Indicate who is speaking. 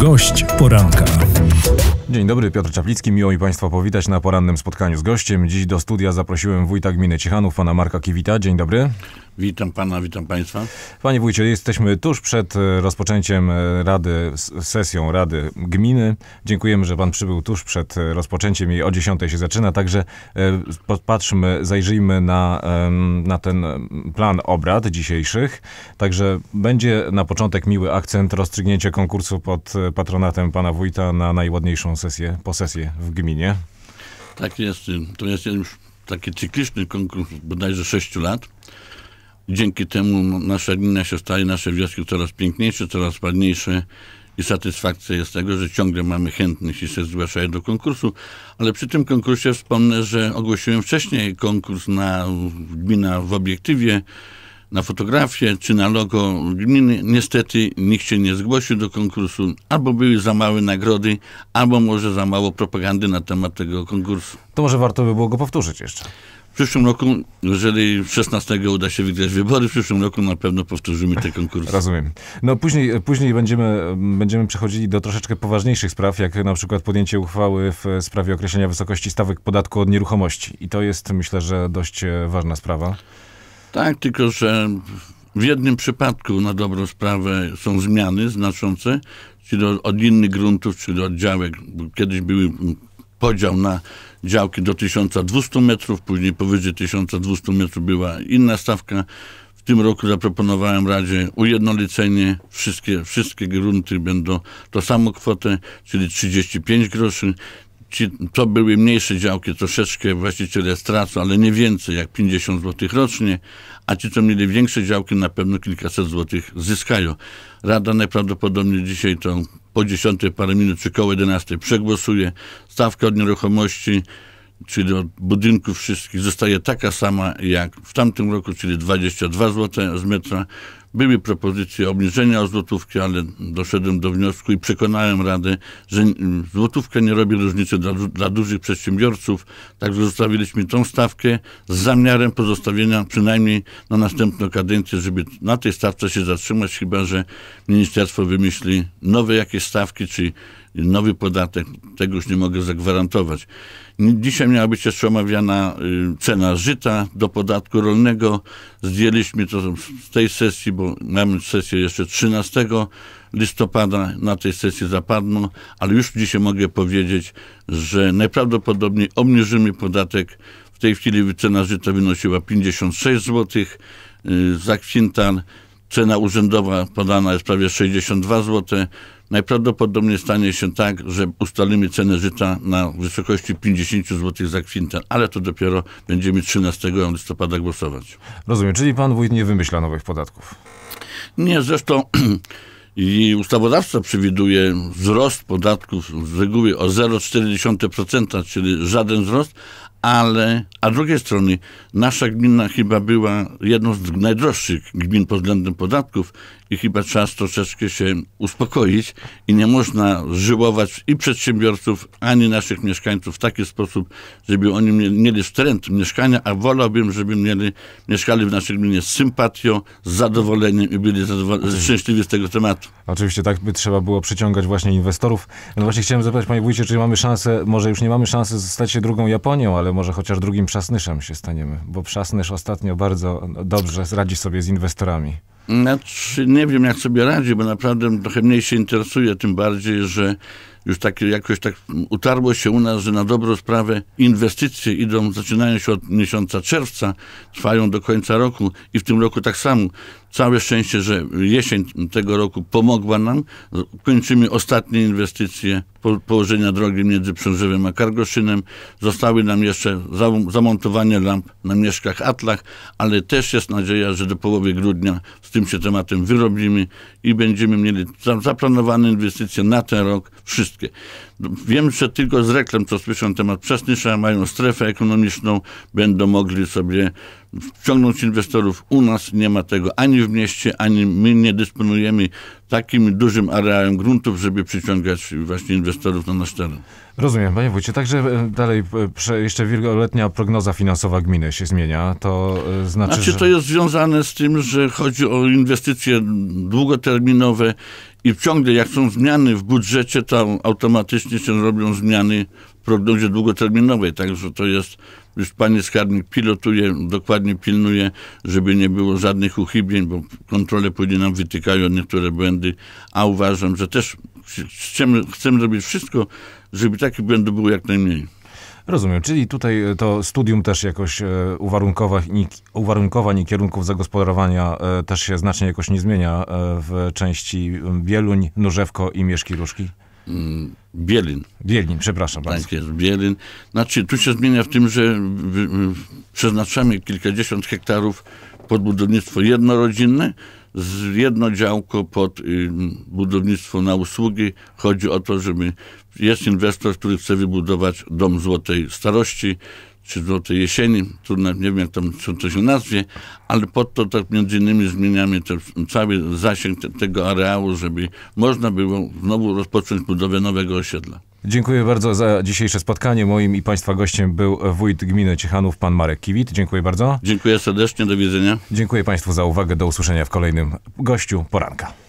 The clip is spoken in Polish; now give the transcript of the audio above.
Speaker 1: Gość poranka. Dzień dobry, Piotr Czaplicki. Miło mi Państwa powitać na porannym spotkaniu z gościem. Dziś do studia zaprosiłem wójta gminy Ciechanów, pana Marka Kiwita. Dzień dobry. Witam pana, witam państwa. Panie wójcie, jesteśmy tuż przed e, rozpoczęciem e, rady, sesją Rady Gminy. Dziękujemy, że pan przybył tuż przed e, rozpoczęciem jej o 10 się zaczyna, także patrzmy, zajrzyjmy na, na ten plan obrad dzisiejszych. Także będzie na początek miły akcent rozstrzygnięcie konkursu pod patronatem pana wójta na najładniejszą sesję, posesję w gminie.
Speaker 2: Tak jest. To jest już taki cykliczny konkurs bodajże 6 lat. Dzięki temu nasza gmina się staje, nasze wioski coraz piękniejsze, coraz ładniejsze i satysfakcja jest tego, że ciągle mamy chętnych i się zgłaszają do konkursu, ale przy tym konkursie wspomnę, że ogłosiłem wcześniej konkurs na gmina w obiektywie, na fotografię czy na logo gminy. Niestety nikt się nie zgłosił do konkursu, albo były za małe nagrody, albo może za mało propagandy na temat tego konkursu.
Speaker 1: To może warto by było go powtórzyć jeszcze
Speaker 2: przyszłym roku, jeżeli 16 uda się wygrać wybory, w przyszłym roku na pewno powtórzymy te konkursy. Rozumiem.
Speaker 1: No później, później będziemy, będziemy przechodzili do troszeczkę poważniejszych spraw, jak na przykład podjęcie uchwały w sprawie określenia wysokości stawek podatku od nieruchomości. I to jest, myślę, że dość
Speaker 2: e, ważna sprawa. Tak, tylko że w jednym przypadku na dobrą sprawę są zmiany znaczące, czyli od innych gruntów, czyli od oddziałek. Kiedyś były podział na działki do 1200 metrów, później powyżej 1200 metrów była inna stawka. W tym roku zaproponowałem Radzie ujednolicenie, wszystkie, wszystkie grunty będą tą samą kwotę, czyli 35 groszy ci, to były mniejsze działki, troszeczkę właściciele stracą, ale nie więcej jak 50 zł rocznie, a ci, co mieli większe działki, na pewno kilkaset złotych zyskają. Rada najprawdopodobniej dzisiaj to po 10 parę minut czy koło 11 przegłosuje. Stawka od nieruchomości, czyli od budynków wszystkich, zostaje taka sama jak w tamtym roku, czyli 22 zł z metra były propozycje obniżenia złotówki, ale doszedłem do wniosku i przekonałem Radę, że złotówka nie robi różnicy dla, dla dużych przedsiębiorców, także zostawiliśmy tą stawkę z zamiarem pozostawienia przynajmniej na następną kadencję, żeby na tej stawce się zatrzymać, chyba że ministerstwo wymyśli nowe jakieś stawki, czy nowy podatek, tego już nie mogę zagwarantować. Dzisiaj miała być jeszcze omawiana y, cena żyta do podatku rolnego. Zdjęliśmy to z tej sesji, bo roku. Mamy sesję jeszcze 13 listopada, na tej sesji zapadną, ale już dzisiaj mogę powiedzieć, że najprawdopodobniej obniżymy podatek. W tej chwili cena żyta wynosiła 56 zł y, za kwintan. Cena urzędowa podana jest prawie 62 zł. Najprawdopodobniej stanie się tak, że ustalimy cenę życia na wysokości 50 zł za kwintan, ale to dopiero będziemy 13 listopada głosować. Rozumiem, czyli pan wójt nie wymyśla nowych podatków? Nie, zresztą i ustawodawca przewiduje wzrost podatków z reguły o 0,4%, czyli żaden wzrost, ale a z drugiej strony nasza gmina chyba była jedną z najdroższych gmin pod względem podatków i chyba trzeba troszeczkę się uspokoić i nie można żyłować i przedsiębiorców, ani naszych mieszkańców w taki sposób, żeby oni mieli wstręt mieszkania, a wolałbym, żeby mieli, mieszkali w naszej gminie z sympatią, z zadowoleniem i byli zadowol- szczęśliwi z tego tematu. Oczywiście tak by trzeba
Speaker 1: było przyciągać właśnie inwestorów. No właśnie chciałem zapytać panie wójcie, czy mamy szansę, może już nie mamy szansy stać się drugą Japonią, ale może chociaż drugim Przasnyszem się staniemy, bo Przasnysz ostatnio bardzo dobrze radzi sobie z inwestorami.
Speaker 2: Znaczy, nie wiem, jak sobie radzi, bo naprawdę trochę mniej się interesuje, tym bardziej, że już tak, jakoś tak utarło się u nas, że na dobrą sprawę inwestycje idą, zaczynają się od miesiąca czerwca, trwają do końca roku i w tym roku tak samo. Całe szczęście, że jesień tego roku pomogła nam. Kończymy ostatnie inwestycje po, położenia drogi między Przężywem a Kargoszynem. Zostały nam jeszcze zamontowanie lamp na Mieszkach Atlach, ale też jest nadzieja, że do połowy grudnia z tym się tematem wyrobimy i będziemy mieli zaplanowane inwestycje na ten rok Wszystkie. Wiem, że tylko z reklam, co słyszę na temat przesnysza, mają strefę ekonomiczną, będą mogli sobie wciągnąć inwestorów. U nas nie ma tego ani w mieście, ani my nie dysponujemy takim dużym areałem gruntów, żeby przyciągać właśnie inwestorów na nasz teren. Rozumiem, panie wójcie. Także e, dalej e, jeszcze wieloletnia prognoza finansowa gminy się zmienia.
Speaker 1: To e, znaczy, znaczy to
Speaker 2: jest związane z tym, że chodzi o inwestycje długoterminowe i ciągle jak są zmiany w budżecie, tam automatycznie się robią zmiany w prognozie długoterminowej, także to jest już pani skarbnik pilotuje, dokładnie pilnuje, żeby nie było żadnych uchybień, bo kontrole później nam wytykają niektóre błędy, a uważam, że też chcemy, chcemy robić wszystko, żeby takich błędów było jak najmniej.
Speaker 1: Rozumiem, czyli tutaj e, to studium też jakoś e, uwarunkowań, i kierunków zagospodarowania e, też się znacznie jakoś nie zmienia w części Bieluń, Nurzewko i Mieszki Różki?
Speaker 2: Mm, Bielin. Bielin, przepraszam bardzo. Tak jest, Bielin. Znaczy, tu się zmienia w tym, że przeznaczamy kilkadziesiąt hektarów pod budownictwo jednorodzinne, z jedno działko pod y, budownictwo na usługi. Chodzi o to, żeby jest inwestor, który chce wybudować dom złotej starości czy Złotej Jesieni, trudno, nie wiem jak tam co to się nazwie, ale pod to tak między innymi zmieniamy te, cały zasięg te, tego areału, żeby można było znowu rozpocząć budowę nowego osiedla. Dziękuję
Speaker 1: bardzo za dzisiejsze spotkanie. Moim i Państwa gościem był wójt gminy Ciechanów, pan Marek Kiwit. Dziękuję bardzo. Dziękuję serdecznie, do widzenia. Dziękuję Państwu za uwagę, do usłyszenia w kolejnym gościu poranka.